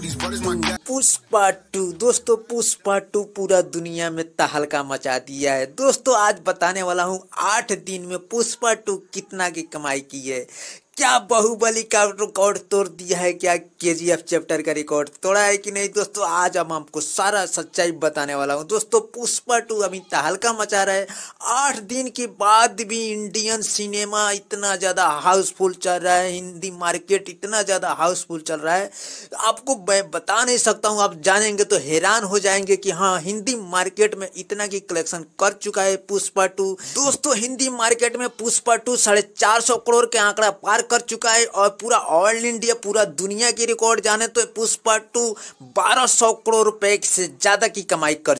Pushpa to दोस्तों Pushpa to पूरा दुनिया में तहलका मचा दिया है दोस्तों आज बताने वाला हूँ आठ दिन में पुष्पा टू कितना की कमाई की है क्या बाहुबली का रिकॉर्ड तोड़ दिया है क्या के जी एफ चैप्टर का रिकॉर्ड तोड़ा है कि नहीं दोस्तों आज हम आपको सारा सच्चाई बताने वाला हूँ दोस्तों पुष्पा टू अभी तहलका मचा रहा है आठ दिन के बाद भी इंडियन सिनेमा इतना ज़्यादा हाउसफुल चल रहा है हिंदी मार्केट इतना ज़्यादा हाउसफुल चल रहा है आपको मैं बता नहीं सकता हूँ आप जानेंगे तो हैरान हो जाएंगे कि हाँ हिंदी मार्केट में इतना की कलेक्शन कर चुका है पुष्पा टू दोस्तों हिंदी मार्केट में पुष्पा टू साढ़े चार सौ करोड़ के आंकड़ा पार कर चुका है और पूरा ऑल इंडिया पूरा दुनिया की रिकॉर्ड जाने तो पुष्पा टू बारह करोड़ रुपए से ज़्यादा की कमाई कर